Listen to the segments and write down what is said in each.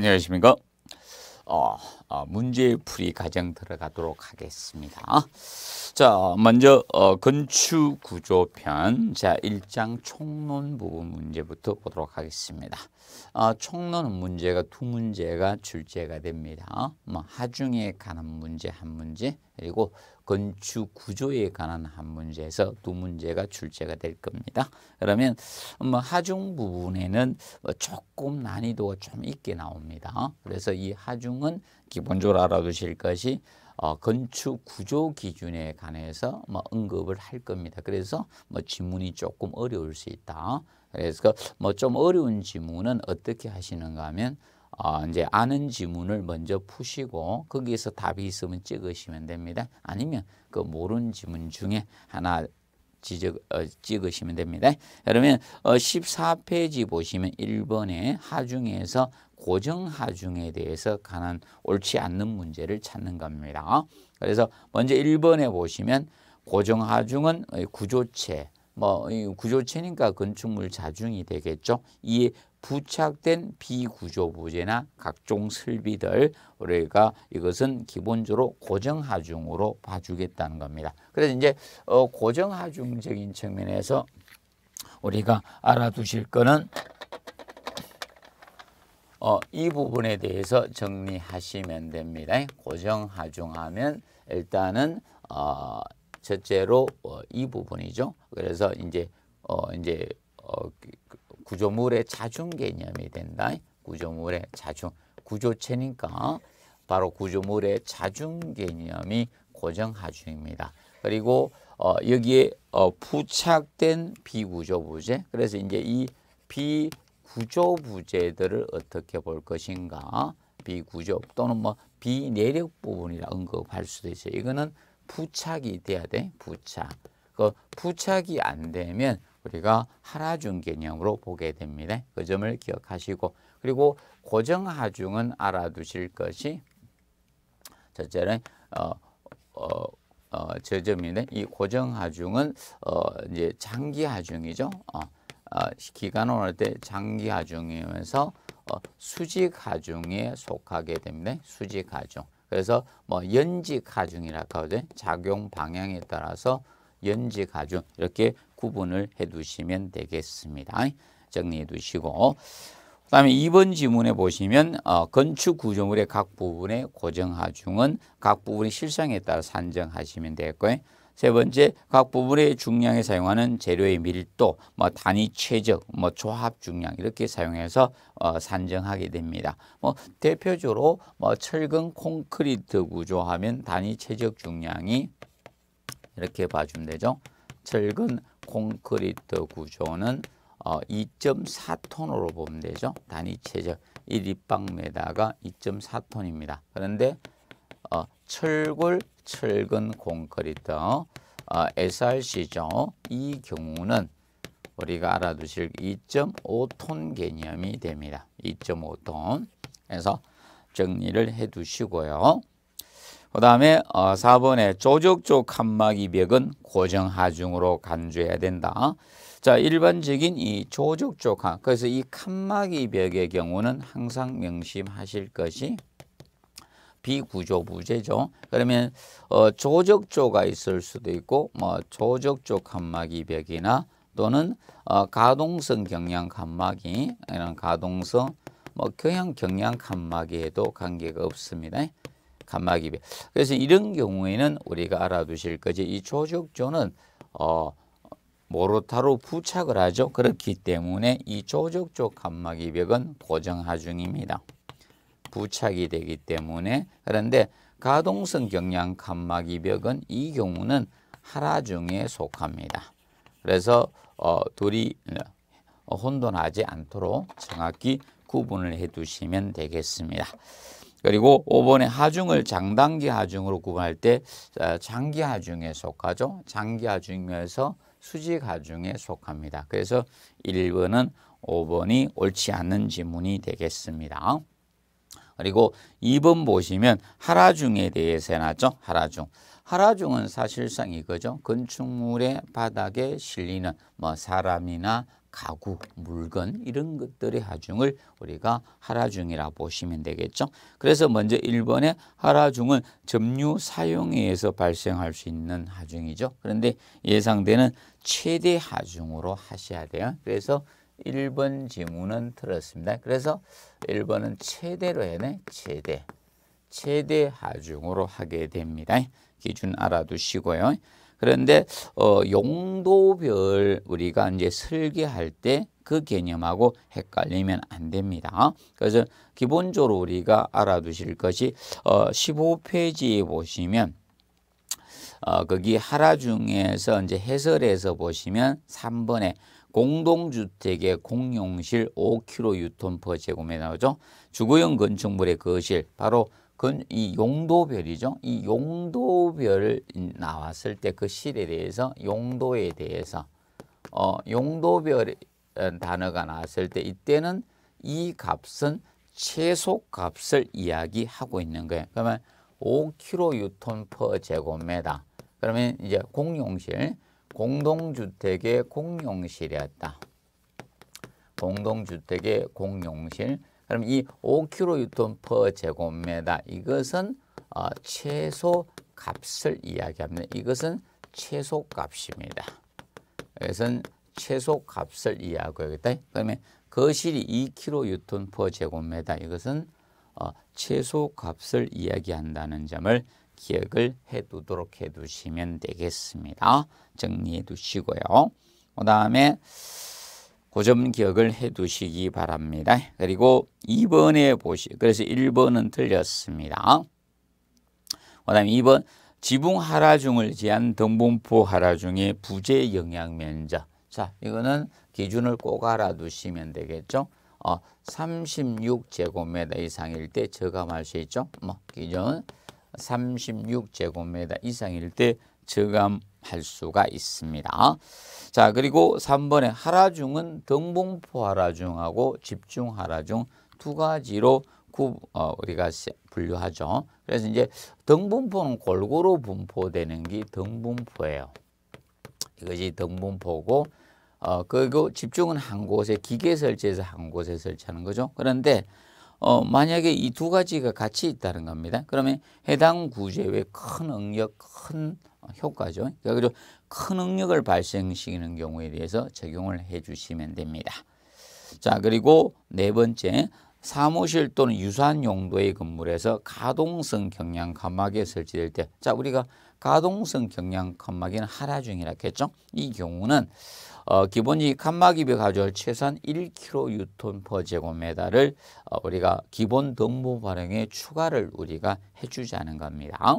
안녕하십니까. 어, 어, 문제풀이 과정 들어가도록 하겠습니다. 자, 먼저 어, 건축구조편 자 1장 총론 부분 문제부터 보도록 하겠습니다. 어, 총론 문제가 두 문제가 출제가 됩니다. 뭐 하중에 관한 문제 한 문제 그리고 건축 구조에 관한 한 문제에서 두 문제가 출제가 될 겁니다. 그러면 뭐 하중 부분에는 뭐 조금 난이도가 좀 있게 나옵니다. 그래서 이 하중은 기본적으로 알아두실 것이 어, 건축 구조 기준에 관해서 뭐 언급을 할 겁니다. 그래서 뭐 지문이 조금 어려울 수 있다. 그래서 뭐 좀 어려운 지문은 어떻게 하시는가 하면 어, 이제 아는 지문을 먼저 푸시고 거기에서 답이 있으면 찍으시면 됩니다. 아니면 그 모르는 지문 중에 하나 지적, 어, 찍으시면 됩니다. 그러면 어, 14페이지 보시면 1번에 하중에서 고정 하중에 대해서 가난 옳지 않는 문제를 찾는 겁니다. 그래서 먼저 1번에 보시면 고정 하중은 구조체 뭐 구조체니까 건축물 자중이 되겠죠. 이 부착된 비구조부재나 각종 설비들 우리가 이것은 기본적으로 고정하중으로 봐주겠다는 겁니다. 그래서 이제 어, 고정하중적인 측면에서 우리가 알아두실 거는 어, 이 부분에 대해서 정리하시면 됩니다. 고정하중하면 일단은 어, 첫째로 어, 이 부분이죠. 그래서 이제 어, 이제 어, 그, 그, 구조물의 자중 개념이 된다. 구조물의 자중 구조체니까 바로 구조물의 자중 개념이 고정하중입니다. 그리고 어, 여기에 어, 부착된 비구조부재 그래서 이제 이 비구조부재들을 어떻게 볼 것인가 비구조 또는 뭐 비내력 부분이라 언급할 수도 있어요. 이거는 부착이 돼야 돼 부착. 그 부착이 안 되면 우리가 하라중 개념으로 보게 됩니다. 그 점을 기억하시고 그리고 고정하중은 알아두실 것이 첫째는 어, 어, 어, 저점이네이 고정하중은 어, 이제 장기하중이죠. 어, 어, 기간을 할때 장기하중이면서 어, 수직하중에 속하게 됩니다. 수직하중. 그래서 뭐 연직하중이라고 하죠. 작용 방향에 따라서 연직하중 이렇게 구분을 해 두시면 되겠습니다. 정리해 두시고 그 다음에 2번 지문에 보시면 어, 건축 구조물의 각 부분의 고정하중은 각 부분의 실상에 따라 산정하시면 되겠고요. 세 번째, 각 부분의 중량에 사용하는 재료의 밀도, 뭐 단위 최적, 뭐 조합 중량 이렇게 사용해서 어, 산정하게 됩니다. 뭐 대표적으로 뭐 철근 콘크리트 구조하면 단위 최적 중량이 이렇게 봐주면 되죠. 철근 콘크리트 구조는 어, 2.4톤으로 보면 되죠. 단위 체적 1입방미터가 2.4톤입니다. 그런데 어, 철골 철근 콘크리트 어, SRC죠. 이 경우는 우리가 알아두실 2.5톤 개념이 됩니다. 2.5톤. 그래서 정리를 해 두시고요. 그 다음에 어, 4번에 조적조 칸막이 벽은 고정하중으로 간주해야 된다. 자 일반적인 이 조적조 칸 그래서 이 칸막이 벽의 경우는 항상 명심하실 것이 비구조 부재죠. 그러면 어, 조적조가 있을 수도 있고 뭐 조적조 칸막이 벽이나 또는 어, 가동성 경량 칸막이 이런 가동성 뭐 경향 경량 칸막이에도 관계가 없습니다. 감막이배 그래서 이런 경우에는 우리가 알아두실 거지 이 조적조는 어, 모로타로 부착을 하죠. 그렇기 때문에 이 조적조 감막이벽은 고정하중입니다. 부착이 되기 때문에 그런데 가동성 경량 감막이벽은이 경우는 하라중에 속합니다. 그래서 어, 둘이 어, 혼돈하지 않도록 정확히 구분을 해 두시면 되겠습니다. 그리고 5번의 하중을 장단기 하중으로 구분할 때 장기 하중에 속하죠. 장기 하중에서 수직 하중에 속합니다. 그래서 1번은 5번이 옳지 않은 지문이 되겠습니다. 그리고 2번 보시면 하라중에 대해서 해놨죠. 하라중. 하라중은 사실상 이거죠. 건축물의 바닥에 실리는 뭐 사람이나 가구, 물건 이런 것들의 하중을 우리가 하라중이라 보시면 되겠죠. 그래서 먼저 1번의 하라중은 점유 사용에 의해서 발생할 수 있는 하중이죠. 그런데 예상되는 최대 하중으로 하셔야 돼요. 그래서 1번 지문은 틀었습니다. 그래서 1번은 최대로 해야 최대. 최대 하중으로 하게 됩니다. 기준 알아두시고요. 그런데 어, 용도별 우리가 이제 설계할 때 그 개념하고 헷갈리면 안 됩니다. 그래서 기본적으로 우리가 알아두실 것이 어, 15페이지에 보시면 어, 거기 하라 중에서 이제 해설에서 보시면 3번에 공동주택의 공용실 5kg 유톤 퍼제곱미 나오죠. 주거용 건축물의 거실 바로 그건 이 용도별이죠. 이 용도별 나왔을 때 그 실에 대해서 용도에 대해서 어, 용도별 단어가 나왔을 때 이때는 이 값은 최소 값을 이야기하고 있는 거예요. 그러면 5kN/per 제곱미터. 그러면 이제 공용실, 공동주택의 공용실이었다. 공동주택의 공용실. 그럼 이 5kN 제곱미터 이것은 어, 최소 값을 이야기합니다. 이것은 최소 값입니다. 이것은 최소 값을 이야기하겠다. 그다음에 거실이 2kN 제곱미터 이것은 어, 최소 값을 이야기한다는 점을 기억을 해 두도록 해 두시면 되겠습니다. 정리해 두시고요. 그 다음에 고점 기억을 해 두시기 바랍니다. 그리고 2번에 보시, 그래서 1번은 틀렸습니다. 그 다음에 2번, 지붕 하라중을 제한 등분포 하라중의 부재 영향 면적. 자, 이거는 기준을 꼭 알아두시면 되겠죠. 어, 36제곱미터 이상일 때 저감할 수 있죠. 뭐 기준 36제곱미터 이상일 때 저감할 수가 있습니다. 자 그리고 3번에 하라중은 등봉포 하라중하고 집중 하라중 두 가지로 구, 어, 우리가 분류하죠. 그래서 이제 등분포는 골고루 분포되는 게 등분포예요. 이것이 등분포고 어, 그리고 집중은 한 곳에 기계 설치해서 한 곳에 설치하는 거죠. 그런데 어, 만약에 이 두 가지가 같이 있다는 겁니다. 그러면 해당 구조에 큰 응력, 큰 효과죠. 그래서 그러니까 큰능력을 발생시키는 경우에 대해서 적용을 해 주시면 됩니다. 자 그리고 네 번째 사무실 또는 유사한 용도의 건물에서 가동성 경량 칸막이에 설치될 때자 우리가 가동성 경량 칸막이는 하라 중이라고 했죠. 이 경우는 어, 기본이 칸막이비 가져올 최소한 1 k g 유톤 퍼 제곱미터를 어, 우리가 기본 덤보 발행에 추가를 우리가 해주지 않은 겁니다.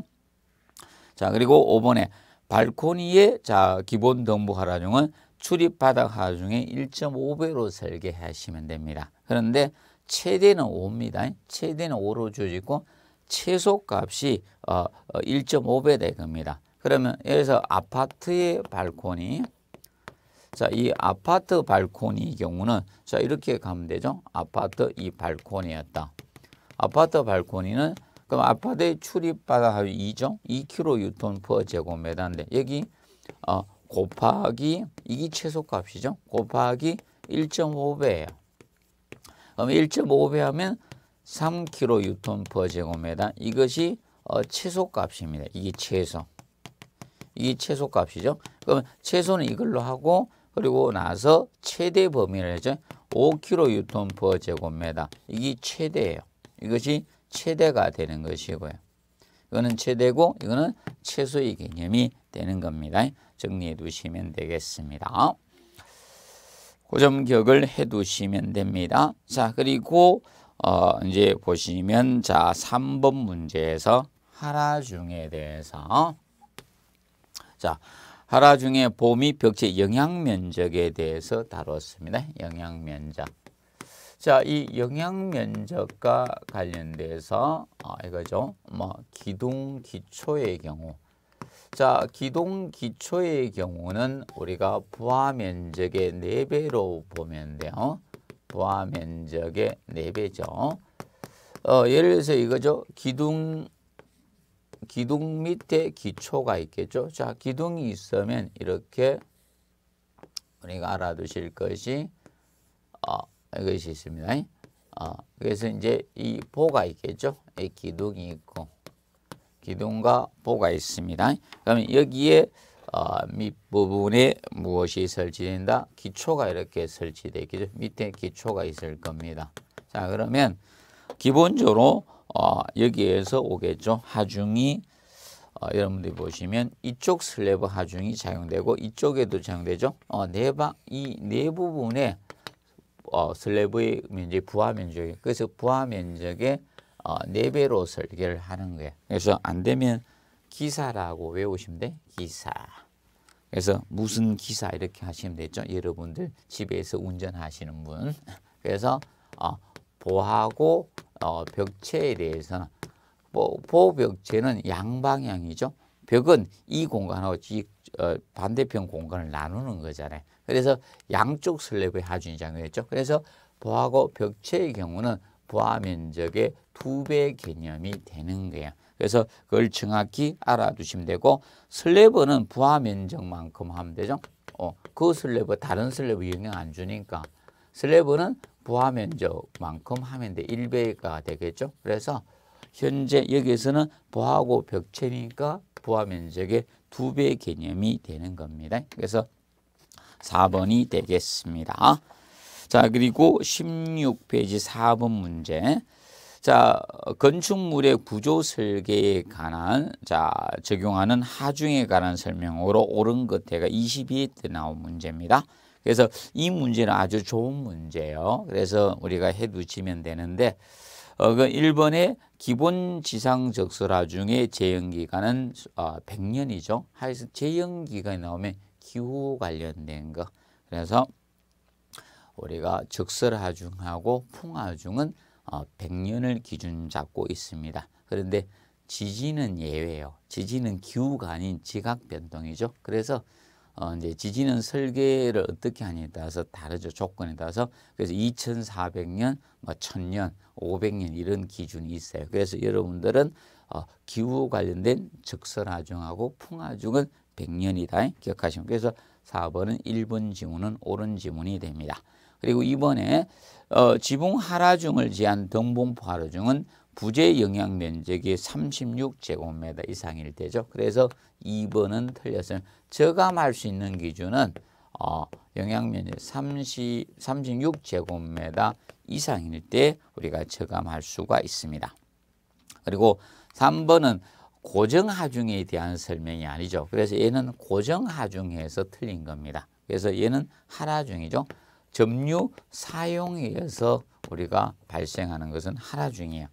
자, 그리고 5번에 발코니의 자, 기본 등부 하라중은 출입 바닥 하중에 1.5배로 설계하시면 됩니다. 그런데 최대는 5입니다. 최대는 5로 주어지고 최소값이 1.5배 어, 어, 될 겁니다. 그러면 여기서 아파트의 발코니 자, 이 아파트 발코니의 경우는 자, 이렇게 가면 되죠. 아파트 이 발코니였다. 아파트 발코니는 그럼 아파트에 출입바다 하유 2종2 k g 유톤 퍼제곱미터인데 여기 어, 곱하기 이게 최소값이죠. 곱하기 1.5배예요. 그럼 1.5배 하면 3 k g 유톤 퍼제곱미터 이것이 어, 최소값입니다. 이게 최소. 이게 최소값이죠. 그러면 최소는 이걸로 하고 그리고 나서 최대 범위를 해죠. 5 k g 유톤 퍼제곱미터 이게 최대예요. 이것이 최대가 되는 것이고요. 이거는 최대고 이거는 최소의 개념이 되는 겁니다. 정리해 두시면 되겠습니다. 그점기을해 두시면 됩니다. 자, 그리고 어, 이제 보시면 자, 3번 문제에서 하라 중에 대해서 자, 하라 중에 봄이 벽체 영향 면적에 대해서 다뤘습니다. 영향 면적. 자, 이 영향 면적과 관련돼서 아, 이거죠. 뭐 기둥 기초의 경우 자, 기동 기초의 경우는 우리가 부하 면적의 4배로 보면 돼요. 부하 면적의 4배죠. 어, 예를 들어서 이거죠. 기둥 기둥 밑에 기초가 있겠죠. 자, 기둥이 있으면 이렇게 우리가 알아두실 것이 어, 것이 있습니다. 어, 그래서 이제 이 보가 있겠죠. 이 기둥이 있고 기둥과 보가 있습니다. 그러면 여기에 어, 밑부분에 무엇이 설치된다? 기초가 이렇게 설치되어 죠 밑에 기초가 있을 겁니다. 자 그러면 기본적으로 어, 여기에서 오겠죠. 하중이 어, 여러분들이 보시면 이쪽 슬래브 하중이 작용되고 이쪽에도 작용되죠. 어, 내방 네 이네 부분에 어, 슬래브의 면적이 부하 면적이 그래서 부하 면적의 어, 4배로 설계를 하는 거예요. 그래서 안 되면 기사라고 외우시면 돼. 기사. 그래서 무슨 기사 이렇게 하시면 되죠. 여러분들 집에서 운전하시는 분. 그래서 어, 보하고 어, 벽체에 대해서는 보, 보벽체는 양방향이죠. 벽은 이 공간하고 이 어, 반대편 공간을 나누는 거잖아요. 그래서 양쪽 슬래브의 하중이작용했죠 그래서 보하고 벽체의 경우는 보하 면적의 두 배 개념이 되는 거예요. 그래서 그걸 정확히 알아두시면 되고 슬래버는 부하 면적만큼 하면 되죠. 어, 그슬래버 다른 슬래브 영향 안 주니까 슬래버는 부하 면적만큼 하면 돼. 1배가 되겠죠. 그래서 현재 여기에서는 부하고 벽체니까 부하 면적의 두 배 개념이 되는 겁니다. 그래서 4번이 되겠습니다. 자, 그리고 16페이지 4번 문제. 자, 건축물의 구조 설계에 관한 자, 적용하는 하중에 관한 설명으로 옳은 것 대가 22회 나온 문제입니다. 그래서 이 문제는 아주 좋은 문제예요. 그래서 우리가 해 두시면 되는데 어, 그 1번에 기본 지상 적설화 중에 제형 기간은 어, 100년이죠. 하여서 제형 기간이 나오면 기후 관련된 거. 그래서 우리가 적설하중하고 풍하중은 어, 100년을 기준 잡고 있습니다. 그런데 지진은 예외예요. 지진은 기후가 아닌 지각 변동이죠. 그래서 어, 이제 지진은 설계를 어떻게 하냐에 따라서 다르죠. 조건에 따라서. 그래서 2400년, 뭐 1000년, 500년 이런 기준이 있어요. 그래서 여러분들은 어, 기후 관련된 적설하중하고 풍하중은 100년이다. 기억하시면 그래서 4번은 1번 지문은 옳은 지문이 됩니다. 그리고 이번에 어, 지붕 하라중을 제한 등봉포 하라중은 부재 영향 면적이 36제곱미터 이상일 때죠. 그래서 2번은 틀렸어요. 저감할 수 있는 기준은 어, 영향 면적 36제곱미터 이상일 때 우리가 저감할 수가 있습니다. 그리고 3번은 고정하중에 대한 설명이 아니죠. 그래서 얘는 고정하중에서 틀린 겁니다. 그래서 얘는 하라중이죠. 점유 사용에 서 우리가 발생하는 것은 하라중이에요.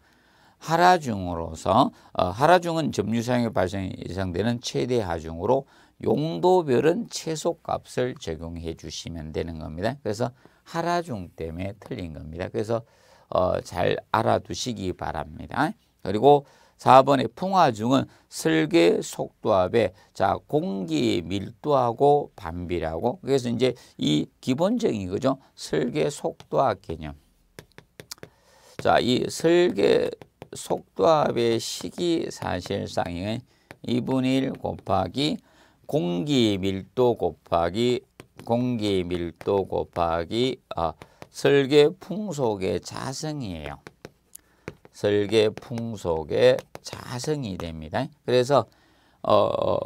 하라중으로서 어, 하라중은 점유 사용에 발생 예상되는 최대 하중으로 용도별은 최소값을 적용해 주시면 되는 겁니다. 그래서 하라중 때문에 틀린 겁니다. 그래서 어, 잘 알아두시기 바랍니다. 그리고 4번의 풍화중은 설계 속도압에 자 공기 밀도하고 반비라고 그래서 이제 이 기본적인 거죠. 설계 속도압 개념. 자, 이 설계 속도압의 식이 사실상에 2분의 곱하기 공기 밀도 곱하기 공기 밀도 곱하기 아, 설계 풍속의 자성이에요. 설계 풍속의 자성이 됩니다. 그래서 어, 어,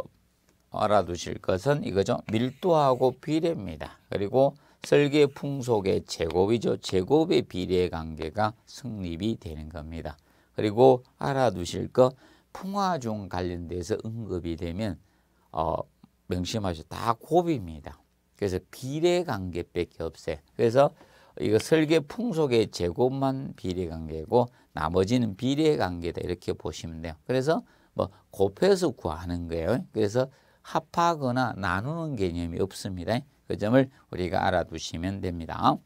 알아두실 것은 이거죠. 밀도하고 비례입니다. 그리고 설계 풍속의 제곱이죠. 제곱의 비례 관계가 성립이 되는 겁니다. 그리고 알아두실 것 풍화중 관련돼서 언급이 되면 어, 명심하셔 다 곱입니다. 그래서 비례 관계밖에 없어요. 그래서 이거 설계 풍속의 제곱만 비례 관계고 나머지는 비례 관계다 이렇게 보시면 돼요. 그래서 뭐 곱해서 구하는 거예요. 그래서 합하거나 나누는 개념이 없습니다. 그 점을 우리가 알아두시면 됩니다.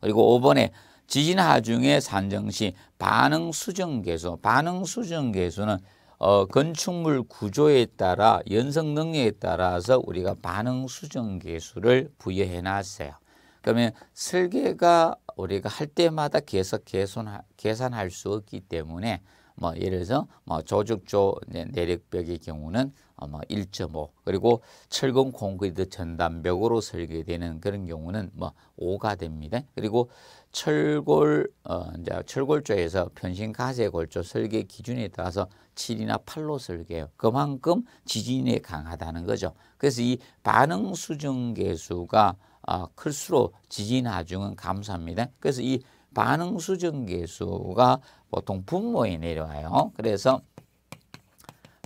그리고 5번에 지진 하중의 산정 시 반응 수정 계수. 반응 수정 계수는 어, 건축물 구조에 따라 연성 능력에 따라서 우리가 반응 수정 계수를 부여해 놨어요. 그러면 설계가 우리가 할 때마다 계속 개선, 하 계산할 수 없기 때문에 뭐 예를 들어서 뭐 조죽조 내력벽의 경우는 어, 뭐1.5 그리고 철근 콘크리트 전담벽으로 설계되는 그런 경우는 뭐 5가 됩니다. 그리고 철골 어, 이제 철골조에서 변신 가세 골조 설계 기준에 따라서 7이나 8로 설계해요. 그만큼 지진에 강하다는 거죠. 그래서 이 반응 수정 계수가 어, 아, 클수록 지진 하중은 감소합니다. 그래서 이 반응 수정 계수가 보통 분모에 내려와요. 그래서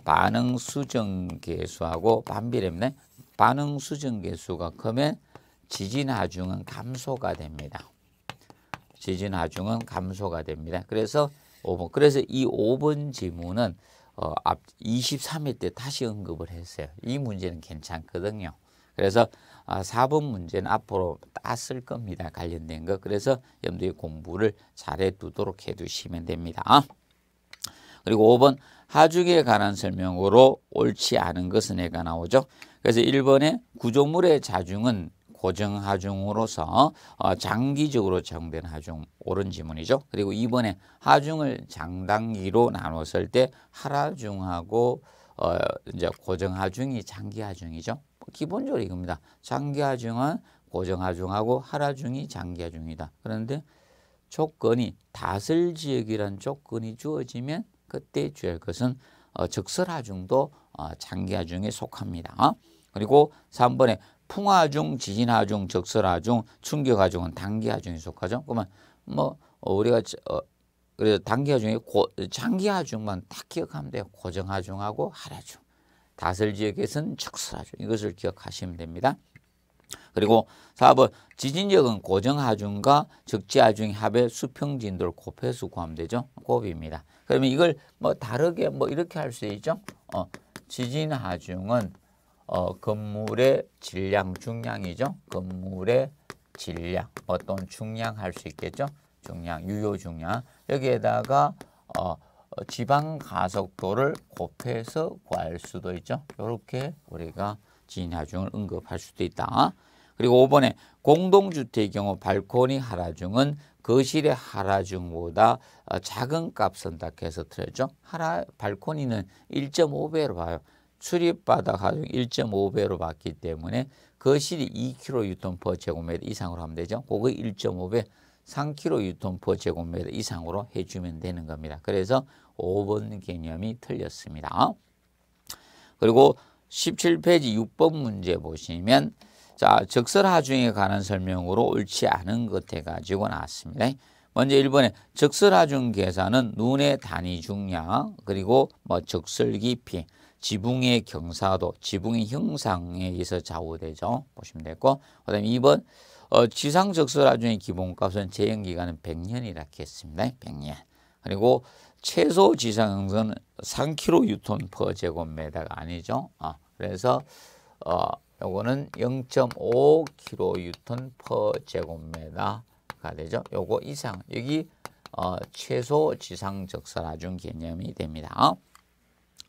반응 수정 계수하고 반비례입니다. 반응 수정 계수가 크면 지진 하중은 감소가 됩니다. 지진 하중은 감소가 됩니다. 그래서 5번. 그래서 이 5번 지문은 어, 앞 23회 때 다시 언급을 했어요. 이 문제는 괜찮거든요. 그래서 4번 아, 문제는 앞으로 따쓸 겁니다. 관련된 거. 그래서 여러분 공부를 잘해 두도록 해 두시면 됩니다. 그리고 5번 하중에 관한 설명으로 옳지 않은 것은 해가 나오죠. 그래서 1번에 구조물의 자중은 고정 하중으로서 어, 장기적으로 적용된 하중 오른 지문이죠. 그리고 이번에 하중을 장단기로 나눴을 때 하라중하고 어, 이제 고정 하중이 장기 하중이죠. 기본적으로 이겁니다. 장기 하중은 고정 하중하고 하라중이 장기 하중이다. 그런데 조건이 다슬 지역이란 조건이 주어지면 그때 주의할 것은 어, 적설하중도 어, 장기하중에 속합니다. 어? 그리고 3번에 풍화중, 지진화중적설화중충격화중은단기화중에 속하죠. 그러면 뭐 어, 우리가 어, 그래서 단기화중에 고, 장기화중만딱 기억하면 돼요. 고정화중하고 하라중. 다설 지역에서는 적설화중 이것을 기억하시면 됩니다. 그리고 4번 지진력은 고정하중과 적재하중 합의 수평진도를 곱해서 구하면 되죠. 곱입니다. 그러면 이걸 뭐 다르게 뭐 이렇게 할 수 있죠. 어, 지진하중은 어, 건물의 질량, 중량이죠. 건물의 질량, 어떤 중량 할 수 있겠죠. 중량, 유효 중량. 여기에다가 어, 어, 지방 가속도를 곱해서 구할 수도 있죠. 이렇게 우리가 진하중을 언급할 수도 있다. 그리고 5번에 공동주택의 경우 발코니 하라중은 거실의 하라중보다 어, 작은 값 선택해서 틀어죠 하라 발코니는 1.5배로 봐요. 출입받아 가지고 1.5배로 받기 때문에 거실이 그 2kN g 유퍼 제곱미터 이상으로 하면 되죠. 그거 1.5배 3kN g 유퍼 제곱미터 이상으로 해주면 되는 겁니다. 그래서 5번 개념이 틀렸습니다. 그리고 17페이지 6번 문제 보시면 자 적설하중에 관한 설명으로 옳지 않은 것 해가지고 나왔습니다. 먼저 1번에 적설하중 계산은 눈의 단위 중량 그리고 뭐 적설 깊이 지붕의 경사도, 지붕의 형상에 의해서 좌우되죠. 보시면 됐고, 그 다음에 2번, 어, 지상적설하중의 기본값은 재행기간은 100년이라 했습니다. 100년. 그리고 최소 지상응선은 3kg 유톤 퍼 제곱미터가 아니죠. 어, 그래서 어, 요거는 0.5kg 유톤 퍼 제곱미터가 되죠. 요거 이상 여기 어, 최소 지상적설하중 개념이 됩니다.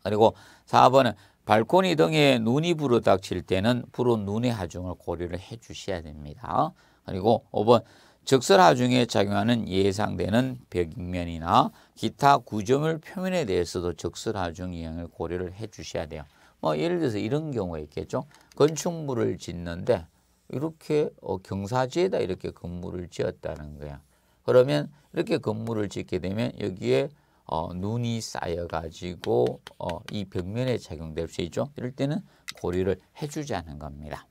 그리고 4번은 발코니 등에 눈이 부어닥칠 때는 불은 눈의 하중을 고려를 해 주셔야 됩니다. 그리고 5번 적설 하중에 작용하는 예상되는 벽면이나 기타 구조물 표면에 대해서도 적설 하중 이향을 고려를 해 주셔야 돼요. 뭐 예를 들어서 이런 경우가 있겠죠. 건축물을 짓는데 이렇게 어, 경사지에다 이렇게 건물을 지었다는 거야. 그러면 이렇게 건물을 짓게 되면 여기에 어, 눈이 쌓여가지고 어, 이 벽면에 작용될 수 있죠. 이럴 때는 고리를 해주자는 겁니다.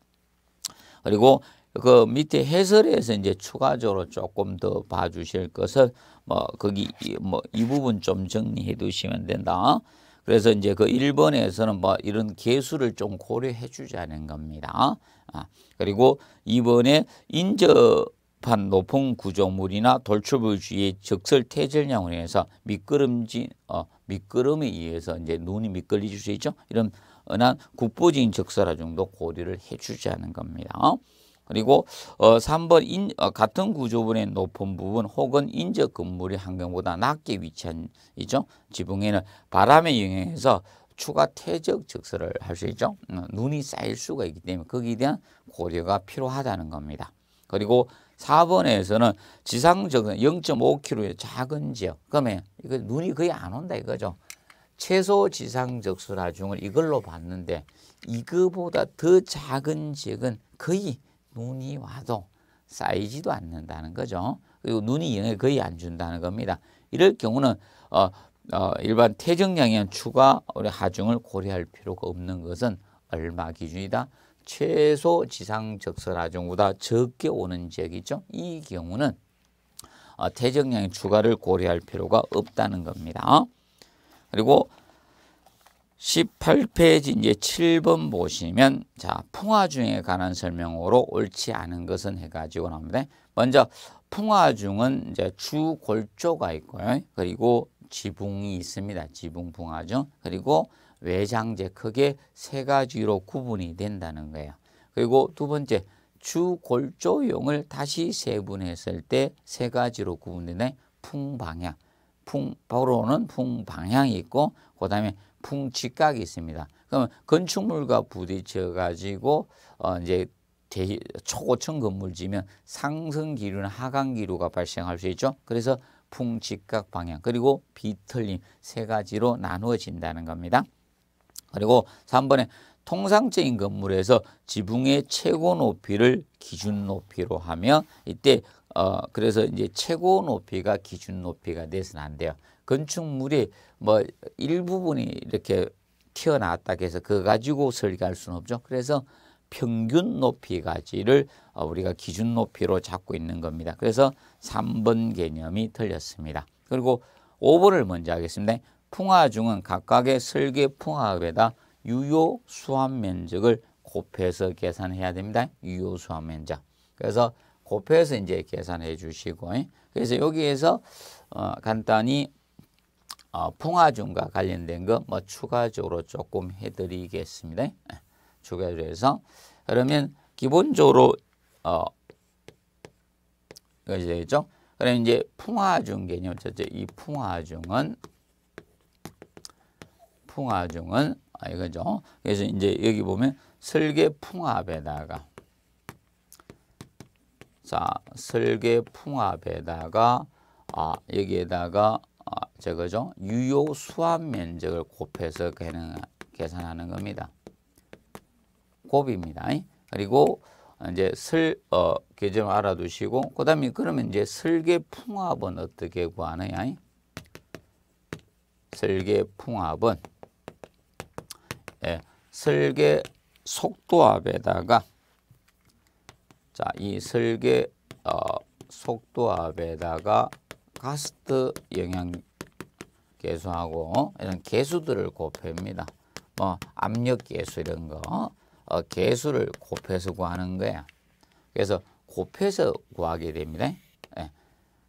그리고 그 밑에 해설에서 이제 추가적으로 조금 더 봐주실 것을 뭐 거기 뭐이 뭐 부분 좀 정리해 두시면 된다. 그래서 이제 그 1번에서는 뭐 이런 개수를 좀 고려해 주자는 겁니다. 아, 그리고 2번에 인적 급한 높은 구조물이나 돌출부주의 적설 퇴절량으로 인해서 미끄럼지 어, 미끄럼에 의해서 이제 눈이 미끌리실 수 있죠. 이런 은한 국보적인 적설화 정도 고려를 해주지 않은 겁니다. 어? 그리고 어, 3번 인, 어, 같은 구조물의 높은 부분 혹은 인적 건물의 환경보다 낮게 위치한 이죠 지붕에는 바람에영향해서 추가 퇴적 적설을 할 수 있죠. 어, 눈이 쌓일 수가 있기 때문에 거기에 대한 고려가 필요하다는 겁니다. 그리고 4번에서는 지상적 은 0.5km의 작은 지역. 그러면 이거 눈이 거의 안 온다 이거죠. 최소 지상적수 라중을 이걸로 봤는데 이거보다 더 작은 지역은 거의 눈이 와도 쌓이지도 않는다는 거죠. 그리고 눈이 영향 거의 안 준다는 겁니다. 이럴 경우는 어, 어, 일반 태정량의 추가 우리 하중을 고려할 필요가 없는 것은 얼마 기준이다? 최소 지상 적설 하중보다 적게 오는 지역이죠. 이 경우는 어, 태정량의 추가를 고려할 필요가 없다는 겁니다. 그리고 18페이지 이제 7번 보시면 자 풍화중에 관한 설명으로 옳지 않은 것은 해가지고 나옵니다. 먼저 풍화중은 이제 주골조가 있고요. 그리고 지붕이 있습니다. 지붕 풍화중 그리고 외장재 크게 세 가지로 구분이 된다는 거예요. 그리고 두 번째 주골조용을 다시 세분했을 때 세 가지로 구분되는 풍방향. 풍 바로는 풍방향이 있고 그다음에 풍직각이 있습니다. 그러면 건축물과 부딪혀 가지고 어 이제 대, 초고층 건물 지면 상승 기류나 하강 기류가 발생할 수 있죠. 그래서 풍직각 방향 그리고 비틀림 세 가지로 나누어진다는 겁니다. 그리고 3번에 통상적인 건물에서 지붕의 최고 높이를 기준 높이로 하며 이때 어 그래서 이제 최고 높이가 기준 높이가 돼서는 안 돼요. 건축물이 뭐 일부분이 이렇게 튀어나왔다 해서 그거 가지고 설계할 수는 없죠. 그래서 평균 높이가지를 어, 우리가 기준 높이로 잡고 있는 겁니다. 그래서 3번 개념이 틀렸습니다. 그리고 5번을 먼저 하겠습니다. 풍화중은 각각의 설계 풍화합에다 유효 수환 면적을 곱해서 계산해야 됩니다. 유효 수환 면적. 그래서 곱해서 이제 계산해 주시고 예? 그래서 여기에서 어, 간단히 어, 풍화중과 관련된 거뭐 추가적으로 조금 해드리겠습니다. 추가로 해서 그러면 기본적으로 어 이것이 되겠죠. 그럼 이제 풍화중 개념 이 풍화중은 풍화중은 아, 이거죠. 그래서 이제 여기 보면 설계 풍합에다가 자 설계 풍합에다가 아 여기에다가 아, 저거죠 유효 수압 면적을 곱해서 계산하는 겁니다. 곱입니다. 그리고 이제 설, 어, 계정 알아두시고, 그 다음에 그러면 이제 설계 풍합은 어떻게 구하느냐? 설계 풍합은 예, 설계 속도압에다가 자, 이 설계 어, 속도압에다가 가스트 영향 계수하고 이런 계수들을 곱합니다. 뭐 압력 계수 이런 거 어, 계수를 곱해서 구하는 거야. 그래서 곱해서 구하게 됩니다. 예.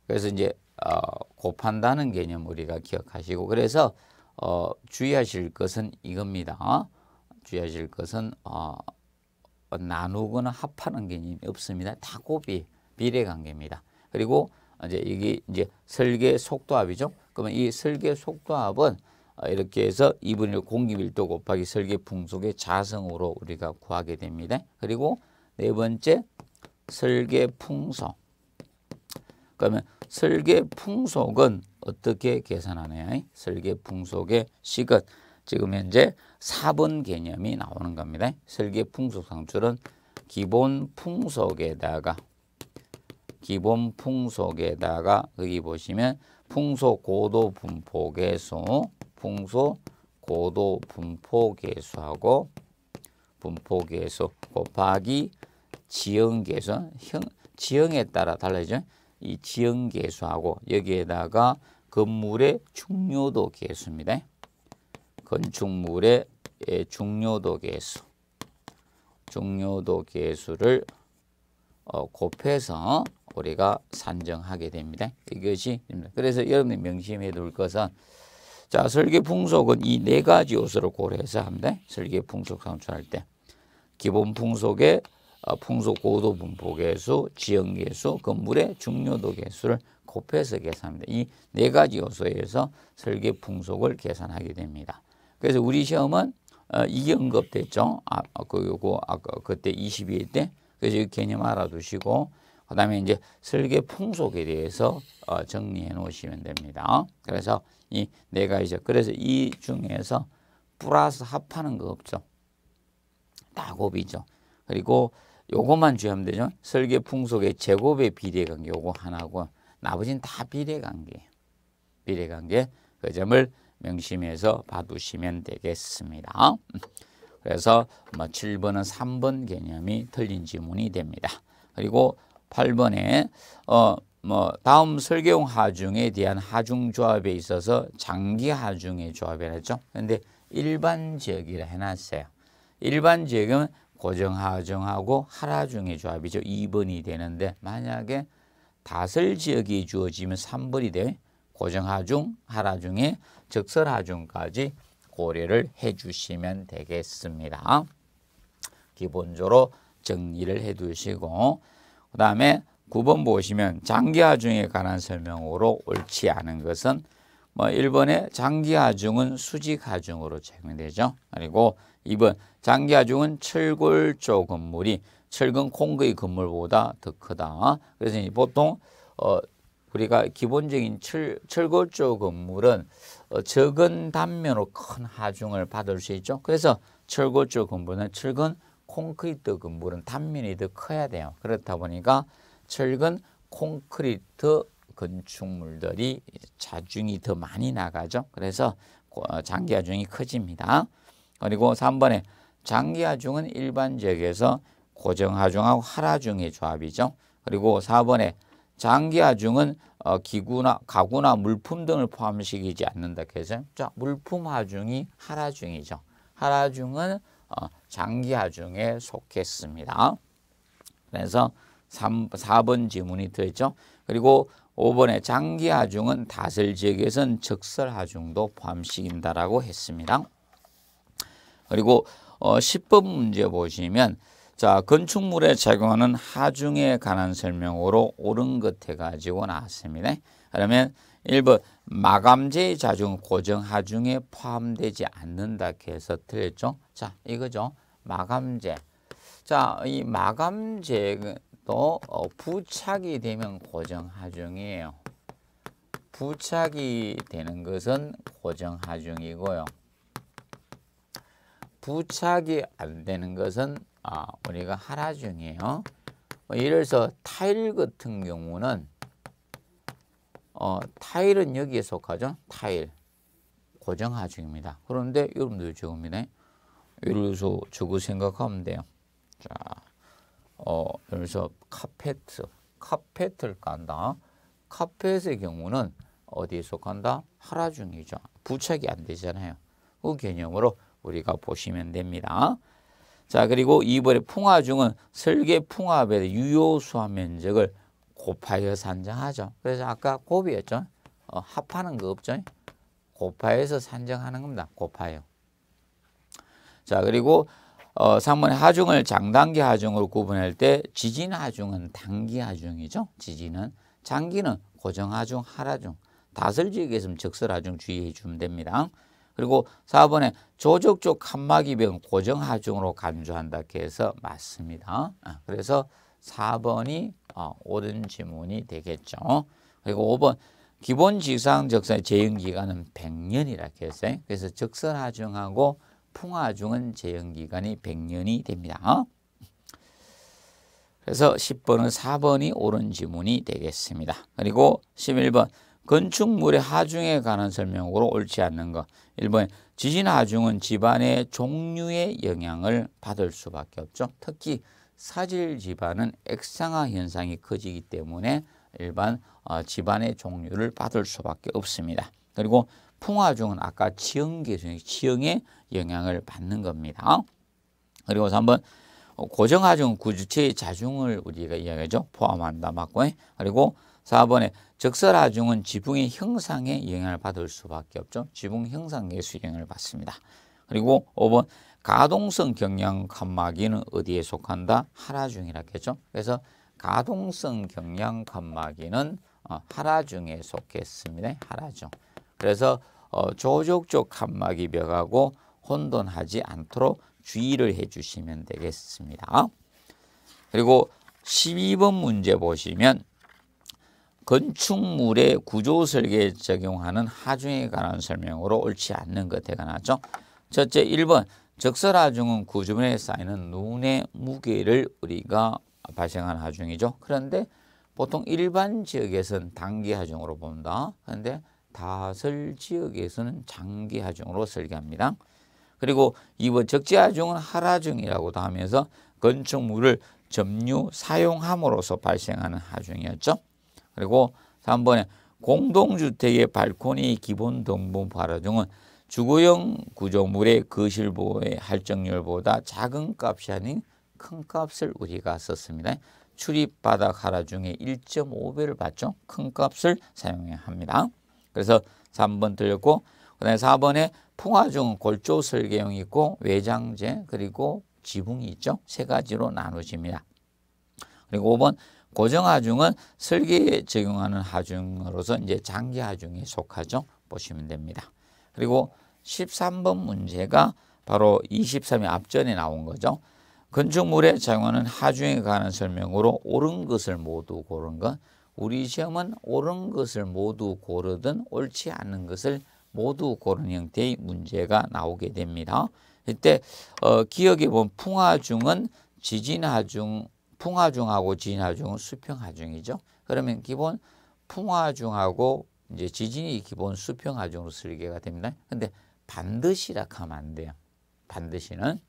그래서 이제 어, 곱한다는 개념 우리가 기억하시고 그래서 어, 주의하실 것은 이겁니다. 주의하실 것은 어, 나누거나 합하는 개념이 없습니다. 다 곱이 비례 관계입니다. 그리고 이제 이게 이제 설계 속도합이죠. 그러면 이 설계 속도합은 어, 이렇게 해서 2분의 1 공기밀도 곱하기 설계 풍속의 자성으로 우리가 구하게 됩니다. 그리고 네 번째 설계 풍속. 그러면 설계 풍속은 어떻게 계산하느냐 설계 풍속의 시급 지금 현재 4번 개념이 나오는 겁니다. 설계 풍속 상출은 기본 풍속에다가 기본 풍속에다가 여기 보시면 풍속 고도 분포 계수 풍속 고도 분포 계수하고 분포 계수 곱하기 지형 계수 형 지형에 따라 달라지죠. 이 지형 계수하고 여기에다가 건물의 중요도 계수입니다 건축물의 예, 중요도 개수. 중요도 개수를 어, 곱해서 우리가 산정하게 됩니다. 이것이 그래서 여러분이 명심해 둘 것은 자 설계 풍속은 이 네 가지 요소를 고려해서 합니다. 설계 풍속 산출할 때 기본 풍속의 어, 풍속 고도 분포 계수, 지형 계수, 건물의 중요도 계수를 곱해서 계산합니다. 이 네 가지 요소에 서 설계 풍속을 계산하게 됩니다. 그래서 우리 시험은 어, 이게 언급됐죠. 아, 어, 그, 요거, 아까 그, 그때 22회 때. 그래서 이 개념 알아두시고, 그 다음에 이제 설계 풍속에 대해서 정리해 놓으시면 됩니다. 그래서 이 네 가지죠. 그래서 이 중에서 플러스 합하는 거 없죠. 다 곱이죠. 그리고 요것만 주의하면 되죠. 설계 풍속의 제곱의 비례 관계 요거 하나고 나머지는 다 비례 관계. 비례 관계 그 점을 명심해서 봐두시면 되겠습니다. 그래서 뭐 7번은 3번 개념이 틀린 지문이 됩니다. 그리고 8번에 어 뭐 다음 설계용 하중에 대한 하중 조합에 있어서 장기 하중의 조합이라죠. 그런데 일반 지역이라 해놨어요. 일반 지역은 고정하정하고 하라중의 조합이죠. 2번이 되는데 만약에 다슬 지역이 주어지면 3번이 돼 고정하중, 하라중에 적설하중까지 고려를 해주시면 되겠습니다. 기본적으로 정리를 해두시고 그 다음에 9번 보시면 장기하중에 관한 설명으로 옳지 않은 것은 뭐 1번에 장기하중은 수직하중으로 적용되죠. 그리고 2번 장기하중은 철골조 건물이 철근 콩의 건물보다 더 크다. 그래서 보통 어, 우리가 기본적인 철, 철골조 건물은 어, 적은 단면으로 큰 하중을 받을 수 있죠. 그래서 철골조 건물은 철근 콘크리트 건물은 단면이 더 커야 돼요. 그렇다 보니까 철근 콘크리트 건축물들이 자중이 더 많이 나가죠. 그래서 장기하중이 커집니다. 그리고 3번에 장기하중은 일반적에서 고정하중하고 하라중의 조합이죠. 그리고 4번에 장기하중은 어, 기구나 가구나 물품 등을 포함시키지 않는다 그래서 자 물품 하중이 하라중이죠. 하라중은 어, 장기하중에 속했습니다. 그래서 3, 4번 지문이 되죠. 그리고 5번에 장기하중은 다슬 지역에선 적설하중도 포함시킨다라고 했습니다. 그리고 어, 10번 문제 보시면 자 건축물에 작용하는 하중에 관한 설명으로 옳은 것 해가지고 나왔습니다. 그러면 1번 마감재 자중 고정 하중에 포함되지 않는다 해서 틀렸죠. 자 이거죠. 마감재. 자이 마감재도 어, 부착이 되면 고정 하중이에요. 부착이 되는 것은 고정 하중이고요. 부착이 안 되는 것은 아, 우리가 하나 중이에요. 뭐 예를 들어서 타일 같은 경우는 어, 타일은 여기에 속하죠. 타일. 고정하중입니다. 그런데 여러분들 적으니다 예를 들어서 저거 생각하면 돼요. 자, 어, 예를 들어서 카펫, 카펫을 깐다. 카펫의 경우는 어디에 속한다? 하라중이죠. 부착이 안 되잖아요. 그 개념으로 우리가 보시면 됩니다. 자 그리고 2번의 풍화중은 설계 풍합의 유효수화 면적을 곱하여 산정하죠. 그래서 아까 곱이었죠. 어, 합하는 거 없죠. 곱하여서 산정하는 겁니다. 곱하여. 자 그리고 어, 3번 하중을 장단기 하중으로 구분할 때 지진 하중은 단기 하중이죠. 지진은. 장기는 고정 하중, 하라중. 다슬지역에서 적설 하중 주의해 주면 됩니다. 그리고 4번에 조적적 칸막이병 고정하중으로 간주한다 해서 맞습니다. 아, 그래서 4번이 어, 옳은 지문이 되겠죠. 그리고 5번 기본 지상 적선의 재형 기간은 100년이라 했어요. 그래서 적선하중하고 풍하중은 재형 기간이 100년이 됩니다. 그래서 10번은 4번이 옳은 지문이 되겠습니다. 그리고 11번 건축물의 하중에 관한 설명으로 옳지 않는 것. 1번 지진 하중은 집안의 종류의 영향을 받을 수밖에 없죠. 특히 사질 집안은 액상화 현상이 커지기 때문에 일반 어, 집의 종류를 받을 수밖에 없습니다. 그리고 풍화중은 아까 지형 계수의 지형의 영향을 받는 겁니다. 그리고 3번 어, 고정하중 구주체의 자중을 우리가 이야기하죠. 포함한다. 맞고 그리고 4번에 적설하중은 지붕의 형상에 영향을 받을 수밖에 없죠. 지붕 형상 예수 영향을 받습니다. 그리고 5번 가동성 경량 칸막이는 어디에 속한다? 하라중이라겠죠. 그래서 가동성 경량 칸막이는 어, 하라중에 속했습니다. 하라중. 그래서 어, 조족적 칸막이 벽하고 혼돈하지 않도록 주의를 해주시면 되겠습니다. 그리고 12번 문제 보시면 건축물의 구조 설계에 적용하는 하중에 관한 설명으로 옳지 않는 것 대가나죠. 첫째 1번 적설하중은 구 주변에 쌓이는 눈의 무게를 우리가 발생한 하중이죠. 그런데 보통 일반 지역에서는 단기 하중으로 본다. 그런데 다설 지역에서는 장기 하중으로 설계합니다. 그리고 이번 적재하중은 하라중이라고도 하면서 건축물을 점유 사용함으로써 발생하는 하중이었죠. 그리고 3번에 공동주택의 발코니 기본 등분 발화중은 주거용 구조물의 거실부의 할증률보다 작은 값이 아닌 큰 값을 우리가 썼습니다. 출입바닥 하라 중에 1.5배를 받죠. 큰 값을 사용해야 합니다. 그래서 3번 들렸고 그다음에 4번에 풍화중 골조 설계형이 있고 외장재 그리고 지붕이 있죠. 세 가지로 나눠집니다. 그리고 5번 고정하중은 설계에 적용하는 하중으로서 이제 장기하중에 속하죠. 보시면 됩니다. 그리고 13번 문제가 바로 23이 앞전에 나온 거죠. 건축물에 사용하는 하중에 관한 설명으로 옳은 것을 모두 고른 것 우리 시험은 옳은 것을 모두 고르든 옳지 않은 것을 모두 고른 형태의 문제가 나오게 됩니다. 이때 어, 기억에 보 풍하중은 지진하중 풍화중하고 진화중은 수평하중이죠. 그러면 기본 풍화중하고 이제 지진이 기본 수평하중으로 설계가 됩니다. 근데 반드시라고 하면 안 돼요. 반드시는.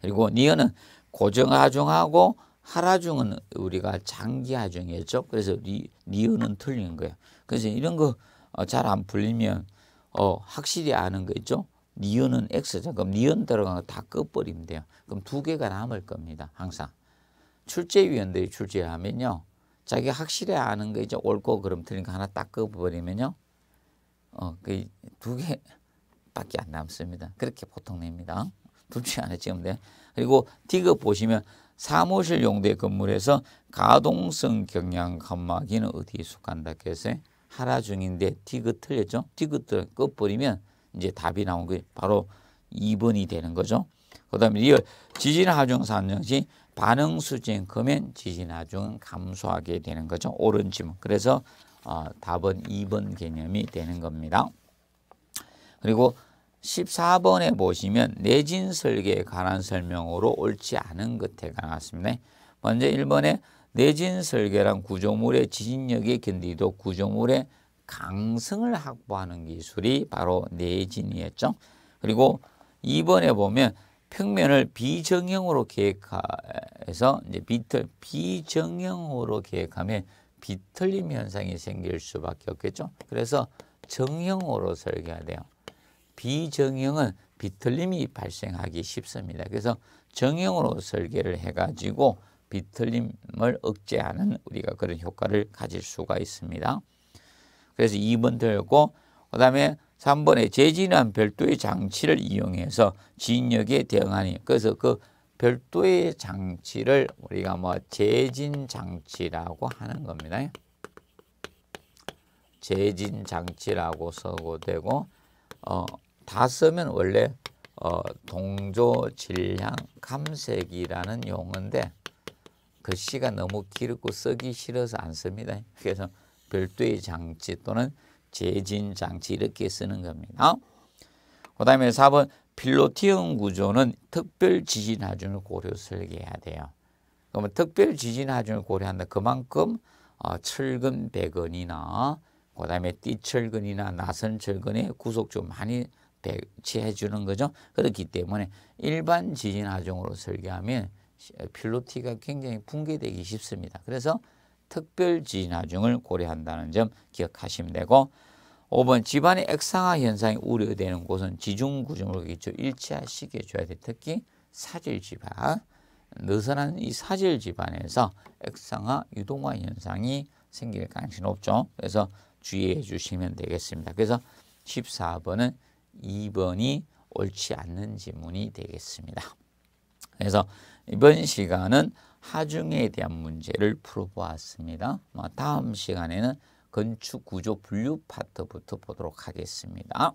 그리고 니어는 고정하중하고 하라중은 우리가 장기하중이었죠. 그래서 니, 니어는 틀린 거예요. 그래서 이런 거 어, 잘안 풀리면 어, 확실히 아는 거 있죠. 니은은 X죠. 그럼 니은 들어간 거다 꺼버리면 돼요. 그럼 두 개가 남을 겁니다. 항상. 출제위원들이 출제하면요. 자기 가 확실히 아는 거 이제 옳고 그름 틀린 거 하나 딱꺼버리면요 어, 그 두 개밖에 안 남습니다. 그렇게 보통 냅니다. 둘째 안에 지금 돼. 그리고 디귿 보시면 사무실 용도의 건물에서 가동성 경량 감막이는 어디에 속한다 그래서 하라 중인데 디귿 틀렸죠? 디귿을 끄버리면 이제 답이 나온 게 바로 2번이 되는 거죠. 그 다음에 리얼 지진 하중 산정 시 반응 수증 금엔 지진나중은 감소하게 되는 거죠. 옳은 질문. 그래서 어, 답은 2번 개념이 되는 겁니다. 그리고 14번에 보시면 내진 설계에 관한 설명으로 옳지 않은 것에 관하였습니다. 먼저 1번에 내진 설계란 구조물의 지진력이 견디도 구조물의 강성을 확보하는 기술이 바로 내진이었죠. 그리고 2번에 보면 평면을 비정형으로 계획해서 이제 비틀 비정형으로 계획하면 비틀림 현상이 생길 수밖에 없겠죠. 그래서 정형으로 설계해야 돼요. 비정형은 비틀림이 발생하기 쉽습니다. 그래서 정형으로 설계를 해가지고 비틀림을 억제하는 우리가 그런 효과를 가질 수가 있습니다. 그래서 2번 들고 그 다음에 3번에 재진한 별도의 장치를 이용해서 진역에 대응하니 그래서 그 별도의 장치를 우리가 뭐 재진 장치라고 하는 겁니다. 재진 장치라고 써고 되고 어, 다 쓰면 원래 어, 동조 질량 감색이라는 용어인데 글씨가 그 너무 길고 쓰기 싫어서 안 씁니다. 그래서 별도의 장치 또는 재진 장치 이렇게 쓰는 겁니다. 그 다음에 4번 필로티움 구조는 특별 지진 하중을 고려 설계해야 돼요. 그러면 특별 지진 하중을 고려한다. 그만큼 어, 철근 배근이나 그 다음에 띠철근이나 나선철근의 구속 좀 많이 배치해 주는 거죠. 그렇기 때문에 일반 지진 하중으로 설계하면 필로티가 굉장히 붕괴되기 쉽습니다. 그래서 특별 지진하중을 고려한다는 점 기억하시면 되고 5번 집안의 액상화 현상이 우려되는 곳은 지중구조물과 기초 일치하시게 줘야 돼. 특히 사질 집안, 느슨한 이 사질 집안에서 액상화 유동화 현상이 생길 가능성이 높죠. 그래서 주의해 주시면 되겠습니다. 그래서 14번은 2번이 옳지 않는 지문이 되겠습니다. 그래서 이번 시간은 하중에 대한 문제를 풀어보았습니다. 뭐 다음 시간에는 건축 구조 분류 파트부터 보도록 하겠습니다.